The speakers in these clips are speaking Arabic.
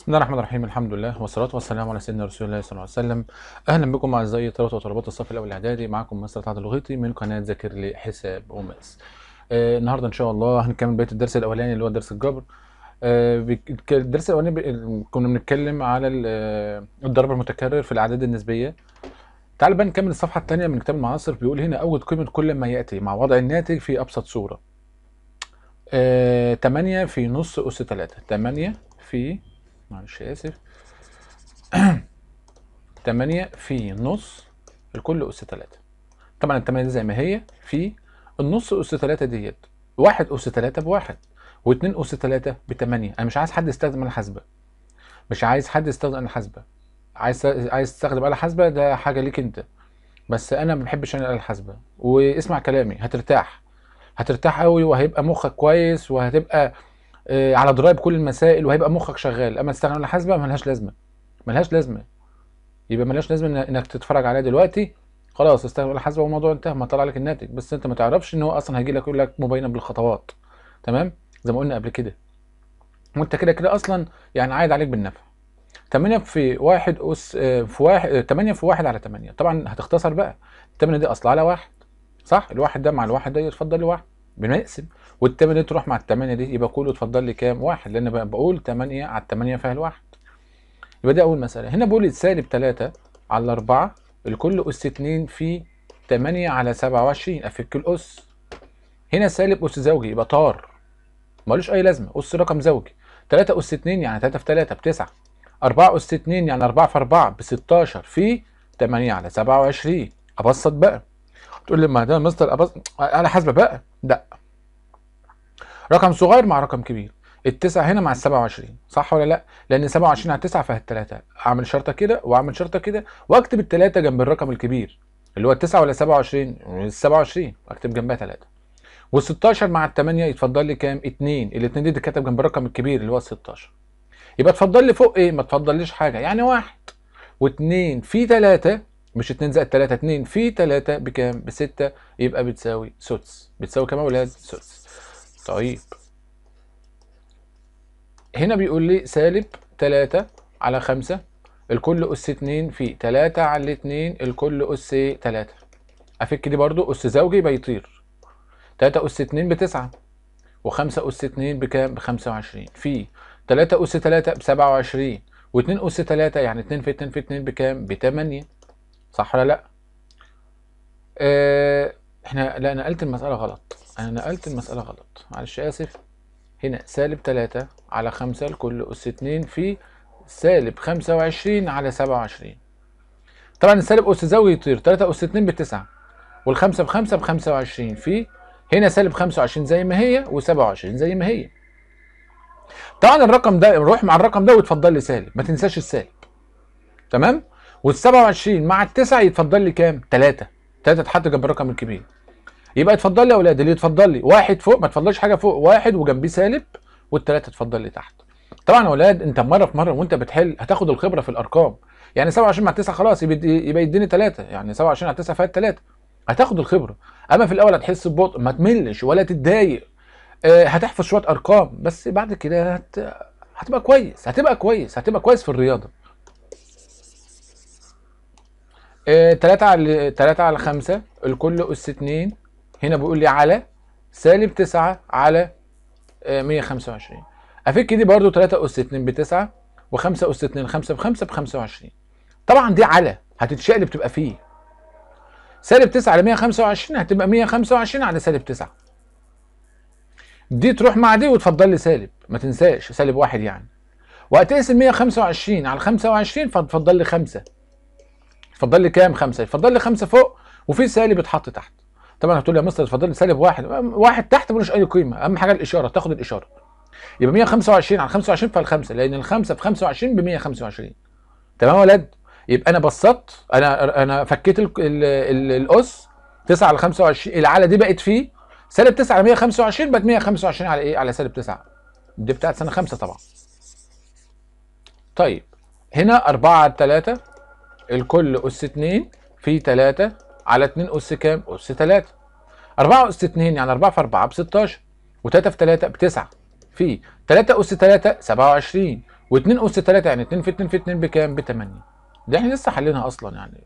بسم الله الرحمن الرحيم الحمد لله والصلاة والسلام على سيدنا رسول الله صلى الله عليه وسلم أهلا بكم أعزائي طلبة وطلبات الصف الأول الإعدادي معكم مستر طلعت الغيطي من قناة ذاكر لي حساب وماس آه النهاردة إن شاء الله هنكمل بقية الدرس الأولاني اللي هو درس الجبر آه الدرس الأولاني كنا بنتكلم على آه، الضرب المتكرر في الأعداد النسبية تعال بقى نكمل الصفحة الثانية من كتاب المعاصر بيقول هنا أوجد قيمة كل ما يأتي مع وضع الناتج في أبسط صورة آه 8 في نص أس 3 8 في معلش اسف 8 في نص الكل أس 3 طبعا التمانية دي زي ما هي في النص أس 3 ديت واحد أس 3 بواحد واتنين أس 3 بتمانية أنا مش عايز حد يستخدم آلة حاسبة مش عايز حد يستخدم آلة حاسبة عايز عايز تستخدم آلة حاسبة ده حاجة ليك أنت بس أنا ما بحبش أنا الآلة الحاسبة واسمع كلامي هترتاح هترتاح قوي وهيبقى مخك كويس وهتبقى آه، على درايه بكل المسائل وهيبقى مخك شغال اما استغنى عن الحاسبه ملهاش لازمه ملهاش لازمه يبقى ملهاش لازمه انك تتفرج عليها دلوقتي خلاص استغنى عن الحاسبه والموضوع انتهى ما طلع لك الناتج بس انت ما تعرفش ان هو اصلا هيجي لك يقول لك مبينا بالخطوات تمام زي ما قلنا قبل كده وانت كده كده اصلا يعني عايد عليك بالنفع 8 في 1 اس آه، في 1 8 آه، في 1 على 8 طبعا هتختصر بقى 8 دي اصلها على 1 صح الواحد ده مع الواحد ده يتفضل لواحد بنقسم والثمانيه تروح مع الثمانيه دي يبقى كله اتفضل لي كام؟ واحد لان بقول 8 على 8 فيها الواحد. يبقى دي اول مساله، هنا بقول سالب 3 على 4 الكل اس 2 في 8 على 27 افك الاس. هنا سالب اس زوجي يبقى طار. مالوش اي لازمه، اس رقم زوجي. 3 اس 2 يعني 3 في 3 ب 9. 4 اس 2 يعني 4 في 4 ب 16 في 8 على 27 ابسط بقى. تقول لي ما ده مستر ابسط على حسب بقى، لا رقم صغير مع رقم كبير التسعة هنا مع السبعة وعشرين صح ولا لا لان سبعة وعشرين على التسعة فيها التلاتة اعمل شرطة كده واعمل شرطة كده واكتب التلاتة جنب الرقم الكبير اللي هو التسعة ولا سبعة وعشرين السبعة وعشرين واكتب جنبها تلاته والستاشر مع التمانية يتفضل لي كام اتنين الاتنين دي تكتب جنب الرقم الكبير اللي هو الستاشر يبقى تفضل لي فوق ايه ما تفضل ليش حاجة يعني واحد واتنين في تلاتة مش اتنين زائد تلاتة اتنين في تلاتة بكام بستة يبقى بتساوي سدس بتساوي كام يا ولاد سدس طيب هنا بيقول لي سالب 3 على 5 الكل أس 2 في 3 على 2 الكل أس 3 أفك دي برضو أس زوجي بيطير 3 أس 2 بتسعة و5 أس 2 بكام؟ ب 25 في 3 أس 3 ب 27 و2 أس 3 يعني 2 في 2 في 2 بكام؟ ب 8 صح ولا لأ؟ اه احنا لا نقلت المسألة غلط أنا نقلت المسألة غلط معلش آسف هنا سالب 3 على 5 لكل أس 2 في سالب 25 على 27 طبعا السالب أس زاوية يطير 3 أس 2 بتسعة والخمسة بخمسة بخمسة وعشرين في هنا سالب خمسة وعشرين زي ما هي وسبعة وعشرين زي ما هي طبعا الرقم ده روح مع الرقم ده وتفضل لي سالب ما تنساش السالب تمام والسبعة وعشرين مع التسعة يتفضل لي كام تلاتة تلاتة تحط جنب الرقم الكبير يبقى اتفضل لي يا اولاد اللي يتفضل لي واحد فوق ما تفضلش حاجه فوق واحد وجنبيه سالب والثلاثه اتفضل لي تحت طبعا يا اولاد انت مره في مره وانت بتحل هتاخد الخبره في الارقام يعني 27 مع 9 خلاص يبقى يديني 3 يعني 27 على 9 فات 3 هتاخد الخبره اما في الاول هتحس ببطء ما تملش ولا تتضايق أه هتحفظ شويه ارقام بس بعد كده هت... هتبقى كويس هتبقى كويس هتبقى كويس في الرياضه ثلاثة آه، على ثلاثة على خمسة الكل اس اتنين هنا بيقول لي على سالب 9 على 125 آه، افك دي برده 3 اس 2 ب 9 و5 اس 2 5 ب 5 ب 25 طبعا دي على هتتشقلب تبقى فيه سالب 9 على 125 هتبقى 125 على سالب 9 دي تروح مع دي وتفضل لي سالب ما تنساش سالب واحد يعني وهتقسم 125 على 25 فتفضل لي 5 تفضل لي كام 5 تفضل لي 5 فوق وفي سالب اتحط تحت طبعا هتقول يا مستر اتفضل سالب واحد واحد تحت ملوش اي قيمه اهم حاجه الاشاره تاخد الاشاره يبقى 125 على 25 فالخمسه لان الخمسه في 25 ب 125 تمام يا ولاد يبقى انا بسطت انا انا فكيت الاس 9 على 25 العاله دي بقت فيه سالب 9 على 125 بقت 125 على ايه؟ على سالب 9 دي بتاعت سنه 5 طبعا. طيب هنا 4 على 3 الكل اس 2 في 3 على 2 أس كام؟ أس 3 4 أس 2 يعني 4 في 4 ب 16 و3 في 3 ب 9 في 3 أس 3 27 و2 أس 3 يعني 2 في 2 في 2 بكام؟ ب 8 دي احنا لسه حلينها أصلا يعني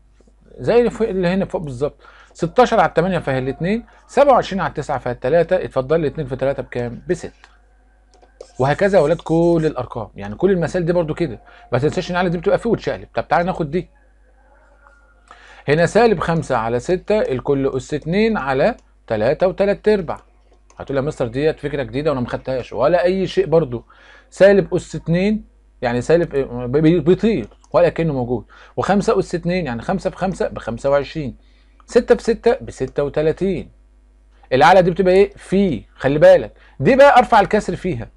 زي اللي فوق اللي هنا فوق بالظبط 16 على 8 فهي ال2 27 على 9 فهي ال3 اتفضل لي 2 في 3 بكام؟ ب 6 وهكذا يا ولاد كل الارقام يعني كل المسائل دي برضو كده ما تنساش ان على دي بتبقى فيه وتشقلب طب تعالى ناخد دي هنا سالب 5 على 6 الكل أس 2 على 3 و3 أرباع هتقول يا مستر ديت فكرة جديدة وأنا ما خدتهاش ولا أي شيء برضو سالب أس 2 يعني سالب آه، بيطير ولكنه موجود و5 أس 2 يعني 5 في 5 ب 25 6 في 6 ب 36 الأعلى دي بتبقى إيه؟ في خلي بالك دي بقى أرفع الكسر فيها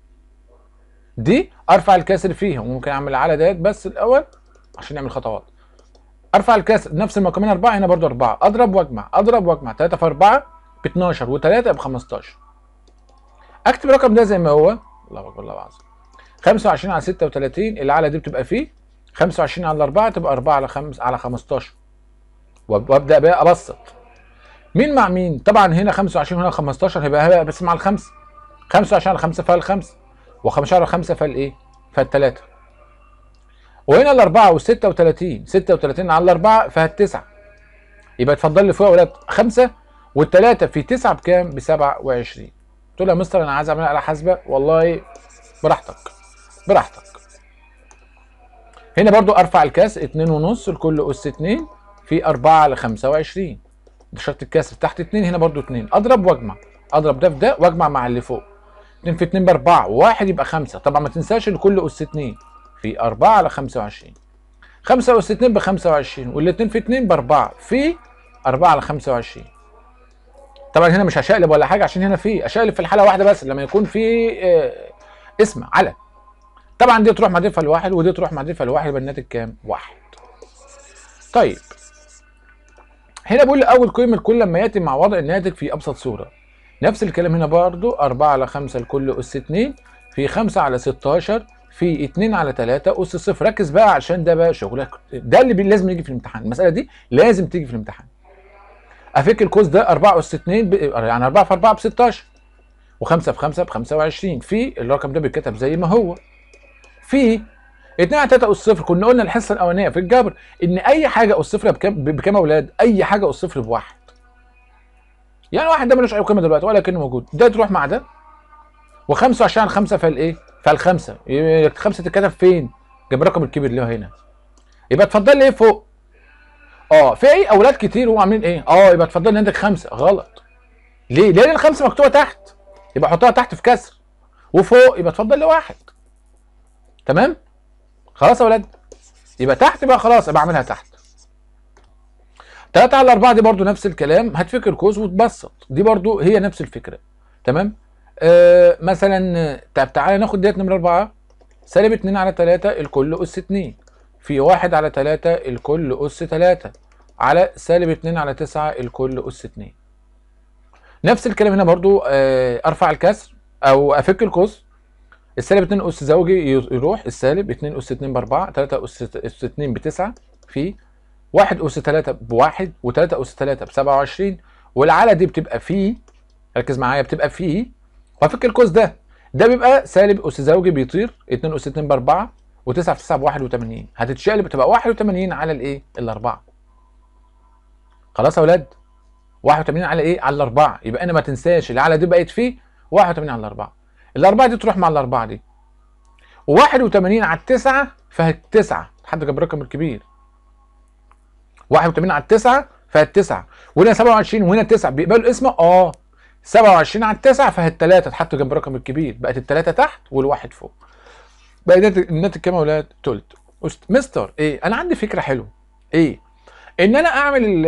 دي أرفع الكسر فيها وممكن أعمل الأعلى ديت بس الأول عشان نعمل خطوات ارفع الكاس نفس المقامين اربعه هنا برضو اربعه اضرب واجمع اضرب واجمع 3 في 4 ب 12 و3 ب 15 اكتب الرقم ده زي ما هو الله اكبر الله العظيم 25 على 36 الاعلى دي بتبقى فيه 25 على 4 تبقى 4 على 5 على 15 وابدا بقى ابسط مين مع مين طبعا هنا 25 هنا 15 هيبقى بس مع الخمسه 25 على 5 فالخمسه و5 على 5 فالايه فالثلاثه وهنا الأربعة وال 36 36 على الأربعة فهات 9 يبقى اتفضل لي فوق يا ولاد خمسة والتلاتة في 9 بكام؟ ب 27 قلت له يا مستر أنا عايز أعمل آلة حاسبة والله براحتك براحتك هنا برضو أرفع الكاس 2 ونص الكل أس 2 في 4 ل 25 ده شرط الكسر تحت 2 هنا برضو 2 أضرب وأجمع أضرب ده في ده وأجمع مع اللي فوق 2 في 2 ب 4 و1 يبقى 5 طبعا ما تنساش ان كل أس 2 في 4 على 25 5 أس 2 ب 25 وال 2 في 2 ب 4 في 4 على 25 طبعا هنا مش هشقلب ولا حاجه عشان هنا في اشقلب في الحاله واحده بس لما يكون في آه، اسم على طبعا دي تروح مع دي الواحد ودي تروح مع دي الواحد يبقى الناتج كام؟ واحد. طيب هنا بيقول اول قيم الكل لما ياتي مع وضع الناتج في ابسط صوره. نفس الكلام هنا برضو 4 على 5 الكل اس 2 في 5 على 16 في 2 على 3 اس صفر ركز بقى عشان ده بقى شغلك ده اللي لازم يجي في الامتحان المساله دي لازم تيجي في الامتحان افك الكوز ده 4 اس 2 ب... يعني 4 في 4 ب 16 و5 في 5 ب 25 في الرقم ده بيتكتب زي ما هو في 2 على 3 اس صفر كنا قلنا الحصه الاولانيه في الجبر ان اي حاجه اس صفر بكام بكام يا اولاد اي حاجه اس صفر بواحد يعني واحد ده ملوش اي قيمه دلوقتي ولا كانه موجود ده تروح مع ده و 25 على 5 فالايه؟ فالخمسه الخمسة 5 تتكتب فين؟ جنب الرقم الكبير اللي هو هنا يبقى اتفضل لي ايه فوق؟ اه في ايه اولاد كتير هم عاملين ايه؟ اه يبقى اتفضل لي عندك خمسه غلط ليه؟ لان الخمسه مكتوبه تحت يبقى حطها تحت في كسر وفوق يبقى اتفضل لي واحد تمام؟ خلاص يا ولاد يبقى تحت بقى خلاص ابقى اعملها تحت 3 على 4 دي برضو نفس الكلام هتفكر كوز وتبسط دي برضو هي نفس الفكره تمام آه، مثلا طب تعالى ناخد ديت نمره 4 سالب 2 على 3 الكل اس 2 في 1 على 3 الكل اس 3 على سالب 2 على 9 الكل اس 2 نفس الكلام هنا برضو آه، ارفع الكسر او افك القوس السالب 2 اس زوجي يروح السالب 2 اس 2 ب 4 3 اس اس 2 ب 9 في 1 اس 3 ب 1 و3 اس 3 ب 27 والعلى دي بتبقى فيه ركز معايا بتبقى فيه وهفك القوس ده ده بيبقى سالب أس زوجي بيطير 2 أس 2 ب 4 و9 في 9 ب 81 هتتشقلب تبقى 81 على الإيه؟ الأربعة خلاص يا ولاد 81 على إيه؟ على الأربعة يبقى أنا ما تنساش اللي على دي بقت فيه 81 على الأربعة الأربعة دي تروح مع الأربعة دي و81 على التسعة 9 حد جاب الرقم الكبير 81 على التسعة 9 وهنا 27 وهنا 9 بيقبلوا القسمة؟ آه 27 على 9 فهي الثلاثه اتحطوا جنب الرقم الكبير بقت الثلاثه تحت والواحد فوق بقت الناتج كام يا ولاد؟ تلت مستر ايه انا عندي فكره حلوه ايه ان انا اعمل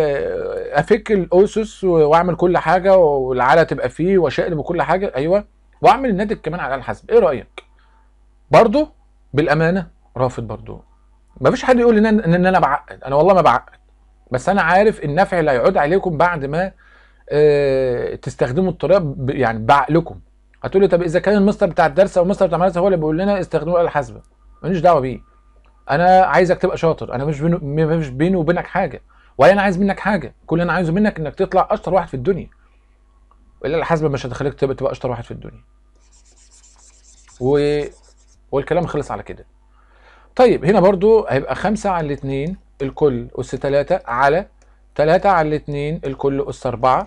افك الاسس واعمل كل حاجه والعاله تبقى فيه واشقلب وكل حاجه ايوه واعمل الناتج كمان على الحسب ايه رايك برضه بالامانه رافض برضه مفيش حد يقول ان انا بعقد انا والله ما بعقد بس انا عارف النفع اللي هيعود عليكم بعد ما آه، تستخدموا الطريقه يعني بعقلكم هتقول لي طب اذا كان المستر بتاع الدرس او المستر بتاع المدرسه هو اللي بيقول لنا استخدموا الاله الحاسبه ماليش دعوه بيه انا عايزك تبقى شاطر انا مش مش بيني وبينك حاجه ولا انا عايز منك حاجه كل اللي انا عايزه منك انك تطلع اشطر واحد في الدنيا الاله الحاسبه مش هتخليك تبقى اشطر واحد في الدنيا و... والكلام خلص على كده طيب هنا برضو هيبقى خمسة على الاثنين الكل أس ثلاثة على ثلاثة على الاثنين الكل أس أربعة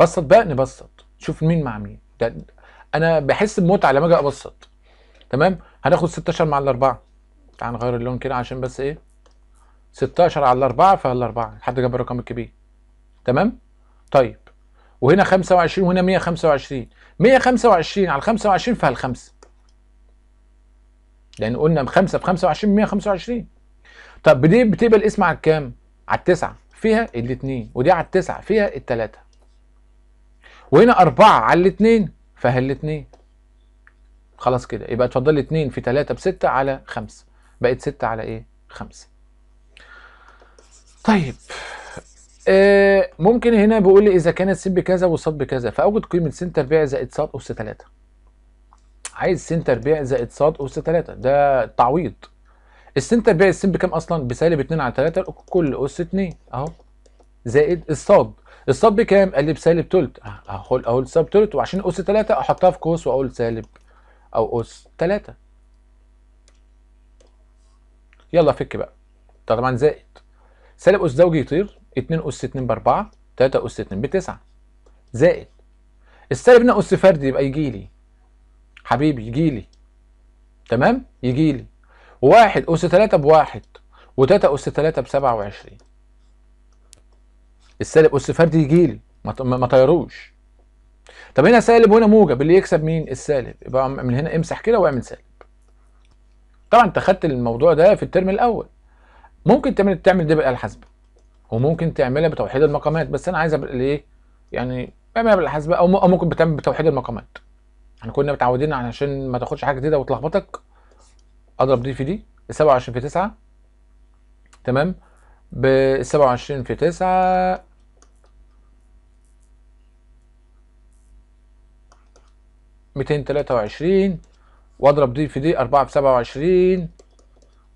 بسط بقى نبسط شوف مين مع مين ده انا بحس بمتعه لما اجي ابسط تمام هناخد 16 مع الاربعه تعال نغير اللون كده عشان بس ايه 16 على الاربعه فالاربعه لحد جنب الرقم الكبير تمام طيب وهنا 25 وهنا 125 125 على 25 فالخمسه لان قلنا 5 ب 25 125 طب دي بتقبل اسم على الكام؟ على التسعه فيها الاثنين ودي على التسعه فيها الثلاثه وهنا أربعة على الاتنين فهل الاتنين خلاص كده يبقى لي اتنين في تلاتة بستة على خمسة بقت ستة على ايه خمسة طيب آه ممكن هنا بيقول لي اذا كانت س بكذا وص بكذا فاوجد قيمه س تربيع زائد ص اس 3 عايز س تربيع زائد ص اس 3 ده تعويض الس تربيع الس بكام اصلا بسالب 2 على 3 كل اس 2 اهو زائد الصاد الصب بكام؟ قال لي بسالب تلت هقول اقول سالب تلت وعشان اس تلاته احطها في قوس واقول سالب او اس تلاته يلا فك بقى طبعا زائد سالب اس زوجي يطير 2 اس 2 ب 4 3 اس 2 ب 9 زائد السالب هنا اس فردي يبقى يجي لي حبيبي يجي لي تمام يجي لي 1 اس 3 ب 1 و3 اس 3 ب 27 السالب أس فردي لي ما طيروش طب هنا سالب وهنا موجب اللي يكسب مين السالب يبقى من هنا امسح كده واعمل سالب طبعا انت خدت الموضوع ده في الترم الاول ممكن تعمل تعمل ده بالاله الحاسبه وممكن تعملها بتوحيد المقامات بس انا عايز الايه يعني اعملها بالاله الحاسبه او ممكن بتعمل بتوحيد المقامات احنا كنا متعودين علشان ما تاخدش حاجه جديده وتلخبطك اضرب دي في دي 27 في 9 تمام ب 27 في 9 223 واضرب دي في دي 4 في 27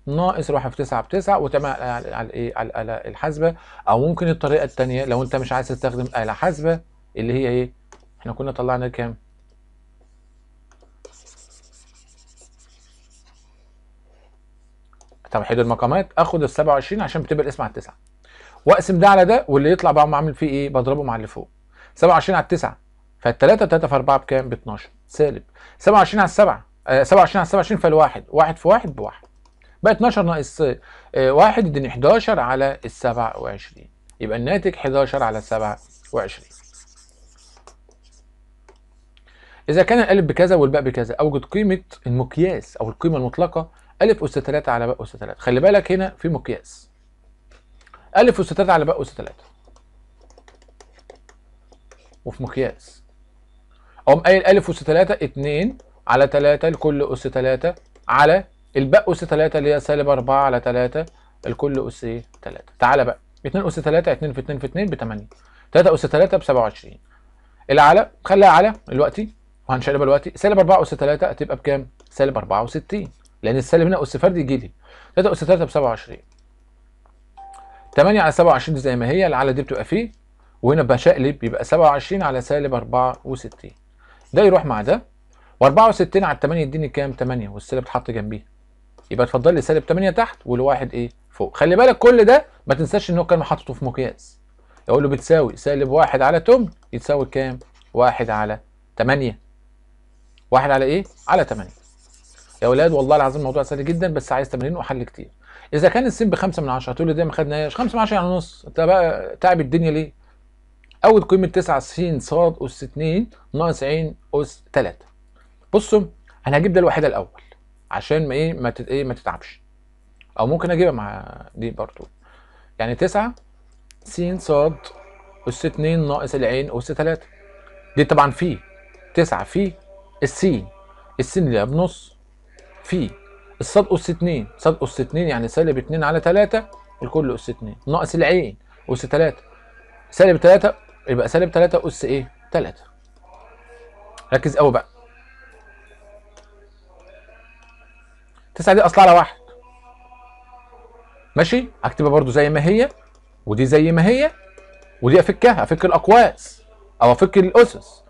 ناقص روح في 9 في 9 وتعمل على الايه على الاله الحاسبه او ممكن الطريقه الثانيه لو انت مش عايز تستخدم اله حاسبه اللي هي ايه احنا كنا طلعنا كام توحيد المقامات اخد ال 27 عشان بتبقى الاسم على التسعه واقسم ده على ده واللي يطلع بقى عامل فيه ايه بضربه مع اللي فوق 27 على التسعه فال 3 3 في 4 بكام ب 12 سالب 27 على السبعه آه 27 على 27 فالواحد 1 في 1 بواحد بقى 12 ناقص 1 آه، يديني 11 على ال 27 يبقى الناتج 11 على 27 إذا كان القلب بكذا والباء بكذا أوجد قيمة المقياس أو القيمة المطلقة ألف أس 3 على باء أس 3 خلي بالك هنا في مقياس ألف أس 3 على باء أس 3 وفي مقياس أقوم قايل ألف أس 3 2 على 3 لكل أس 3 على الباء أس 3 اللي هي سالب 4 على 3 لكل أس 3 تعالى بقى 2 أس 3 2 في 2 في 2 ب 8 3 أس 3 ب 27 العلى خليها على دلوقتي وهنشقلبها دلوقتي سالب 4 أس 3 هتبقى بكام؟ سالب 64 لان السالب هنا اس فردي لي 3 اس 3 ب 27 8 على 27 دي زي ما هي العلى دي بتبقى فيه وهنا بشقلب يبقى 27 على سالب 64 ده يروح مع ده و64 على 8 يديني كام 8 والسالب اتحط جنبيه يبقى اتفضل لي سالب 8 تحت والواحد ايه فوق خلي بالك كل ده ما تنساش ان هو كان حاططه في مقياس اقول له بتساوي سالب 1 على 8 يتساوي كام 1 على 8 1 على ايه على 8 يا اولاد والله العظيم الموضوع سهل جدا بس عايز تمرين وحل كتير اذا كان ب 5 من 10 هتقول لي ده ما خدناهاش 5 من 10 يعني نص انت بقى تعب الدنيا ليه اول قيمه 9 س ص اس 2 ناقص عين اس 3 بصوا انا هجيب ده الوحيده الاول عشان ما ايه ما ايه ما تتعبش او ممكن اجيبها مع دي برضو يعني 9 س ص اس 2 ناقص العين اس 3 دي طبعا في 9 في السين السين اللي بنص في الصاد أس 2 صاد أس 2 يعني سالب 2 على 3 الكل أس 2 ناقص العين أس 3 سالب 3 يبقى سالب 3 أس إيه؟ 3 ركز قوي بقى 9 دي أصلها على 1 ماشي هكتبها برضو زي ما هي ودي زي ما هي ودي افكها افك الاقواس او افك الاسس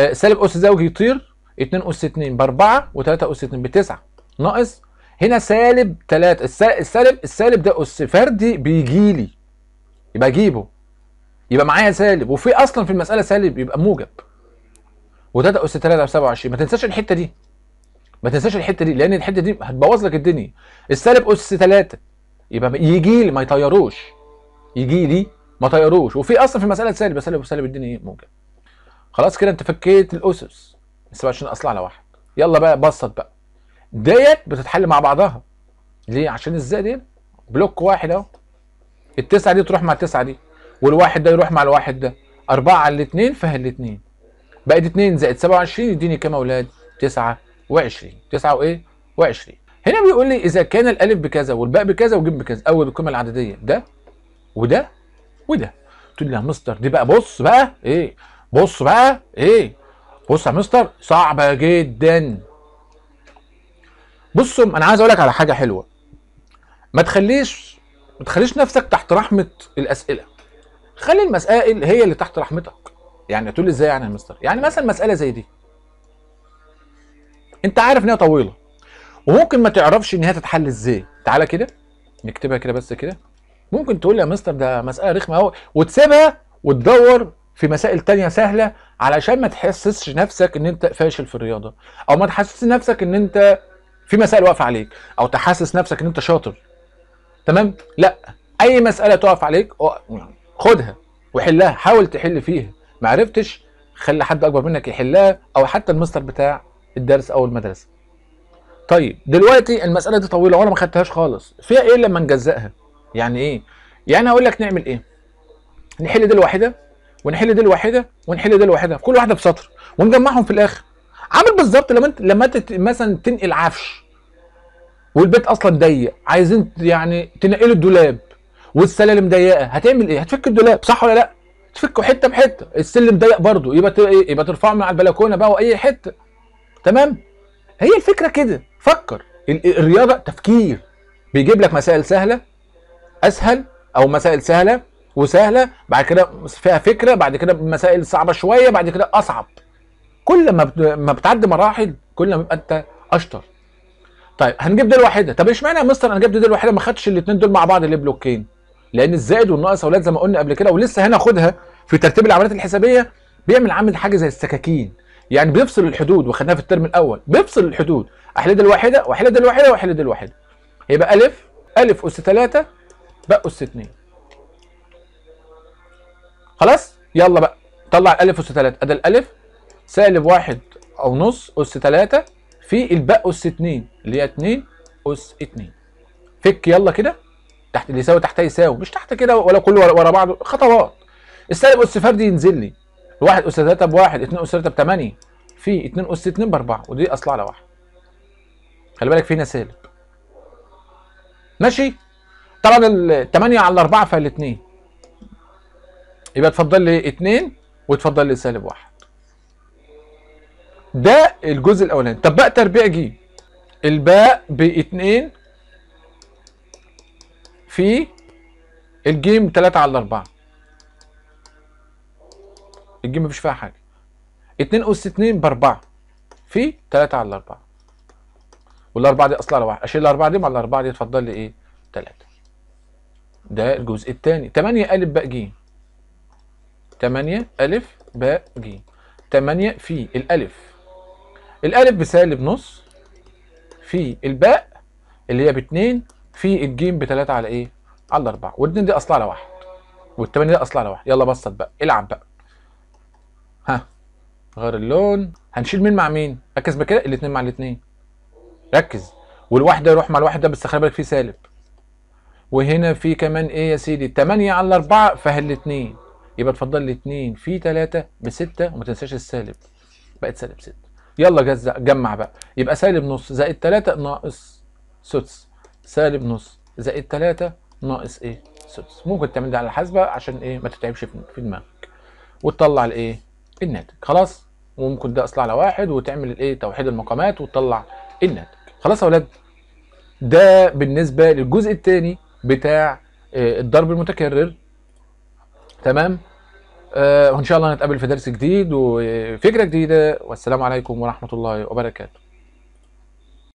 آه، سالب اس زوجي يطير 2 أس 2 ب 4 و3 أس 2 ب 9 ناقص هنا سالب 3 السالب السالب ده أس فردي بيجي لي يبقى أجيبه يبقى معايا سالب وفي أصلا في المسألة سالب يبقى موجب و3 أس 3 ب 27 ما تنساش الحتة دي ما تنساش الحتة دي لأن الحتة دي هتبوظ لك الدنيا السالب أس 3 يبقى يجي لي ما يطيروش يجي لي ما طيروش وفي اصلا في المساله سالب سالب وسالب الدنيا ايه موجب خلاص كده انت فكيت الاسس 27 اصل على واحد يلا بقى بسط بقى ديت بتتحل مع بعضها ليه عشان الزائد دي بلوك واحد اهو التسعه دي تروح مع التسعه دي والواحد ده يروح مع الواحد ده اربعه على الاثنين فهي الاثنين بقت 2 زائد 27 يديني كام يا اولاد 29 9 وايه 20 هنا بيقول لي اذا كان الالف بكذا والباء بكذا والجيم بكذا اول القيمه العدديه ده وده وده تقول لي يا مستر دي بقى بص بقى ايه بص بقى ايه بص يا مستر صعبه جدا بصوا انا عايز اقول لك على حاجه حلوه ما تخليش ما تخليش نفسك تحت رحمه الاسئله خلي المسائل هي اللي تحت رحمتك يعني تقول ازاي يعني يا مستر يعني مثلا مساله زي دي انت عارف ان هي طويله وممكن ما تعرفش ان هي تتحل ازاي تعالى كده نكتبها كده بس كده ممكن تقول يا مستر ده مساله رخمه قوي وتسيبها وتدور في مسائل تانية سهلة علشان ما تحسسش نفسك ان انت فاشل في الرياضة او ما تحسسش نفسك ان انت في مسائل واقفة عليك او تحسس نفسك ان انت شاطر تمام لا اي مسألة تقف عليك خدها وحلها حاول تحل فيها ما عرفتش خلي حد اكبر منك يحلها او حتى المستر بتاع الدرس او المدرسة طيب دلوقتي المسألة دي طويلة وانا ما خدتهاش خالص فيها ايه لما نجزئها يعني ايه يعني اقول لك نعمل ايه نحل دي الواحدة ونحل دي لوحده ونحل دي لوحده كل واحده في سطر ونجمعهم في الاخر عامل بالظبط لما انت لما انت مثلا تنقل عفش والبيت اصلا ضيق عايزين يعني تنقلوا الدولاب والسلالم ضيقه هتعمل ايه هتفك الدولاب صح ولا لا تفكه حته بحته السلم ضيق برضه يبقى إيه؟ يبقى ترفعه من على البلكونه بقى واي حته تمام هي الفكره كده فكر الرياضه تفكير بيجيب لك مسائل سهله اسهل او مسائل سهله وسهله بعد كده فيها فكره بعد كده مسائل صعبه شويه بعد كده اصعب كل ما ما بتعدي مراحل كل ما بيبقى انت اشطر طيب هنجيب دي الواحده طب اشمعنى يا مستر انا جبت دي الواحده ما خدتش الاثنين دول مع بعض ليه بلوكين لان الزائد والناقص اولاد زي ما قلنا قبل كده ولسه هناخدها في ترتيب العمليات الحسابيه بيعمل عامل حاجه زي السكاكين يعني بيفصل الحدود وخدناها في الترم الاول بيفصل الحدود احل دي الواحده واحل دي الواحده واحل دي الواحده يبقى الف الف اس 3 ب اس 2 خلاص يلا بقى طلع الالف اس 3 ادي الالف سالب واحد او نص اس 3 في الباء اس 2 اللي هي 2 اس 2 فك يلا كده تحت اللي يساوي تحتها يساوي مش تحت كده ولا كله ورا بعضه خطوات السالب اس فردي ينزل لي 1 اس 3 ب 1 2 اس 3 ب 8 في 2 اس 2 ب 4 ودي اصلها على 1 خلي بالك في هنا سالب ماشي طبعا ال 8 على 4 فال 2 يبقى اتفضل لي 2 واتفضل لي سالب 1 ده الجزء الاولاني طب بقى تربيع ج الباء ب 2 في الجيم 3 على 4 الجيم مفيش فيها حاجه 2 اس 2 ب 4 في 3 على 4 والاربعه دي اصلها على 1 اشيل الاربعه دي مع الاربعه دي اتفضل لي ايه 3 ده الجزء الثاني 8 ا ب ج 8 ألف باء ج 8 في الألف الألف بسالب نص في الباء اللي هي باتنين في الجيم بتلاتة على إيه؟ على الأربعة والاتنين دي أصلها على واحد والتمانية دي أصلها على واحد يلا بسط بقى العب بقى ها غير اللون هنشيل مين مع مين؟ ركز بكده الاتنين مع الاتنين ركز والواحد يروح مع الواحد ده بس خلي بالك فيه سالب وهنا في كمان ايه يا سيدي التمانية على الأربعة فهي الاتنين يبقى اتفضل لي 2 في 3 ب 6 وما تنساش السالب بقت سالب 6 يلا جزأ جمع بقى يبقى سالب نص زائد 3 ناقص سدس سالب نص زائد 3 ناقص ايه سدس ممكن تعمل ده على الحاسبه عشان ايه ما تتعبش في دماغك وتطلع الايه الناتج خلاص وممكن ده اصل على واحد وتعمل الايه توحيد المقامات وتطلع الناتج خلاص يا ولاد ده بالنسبه للجزء الثاني بتاع آه، الضرب المتكرر تمام آه، وان شاء الله نتقابل في درس جديد وفكره جديده والسلام عليكم ورحمه الله وبركاته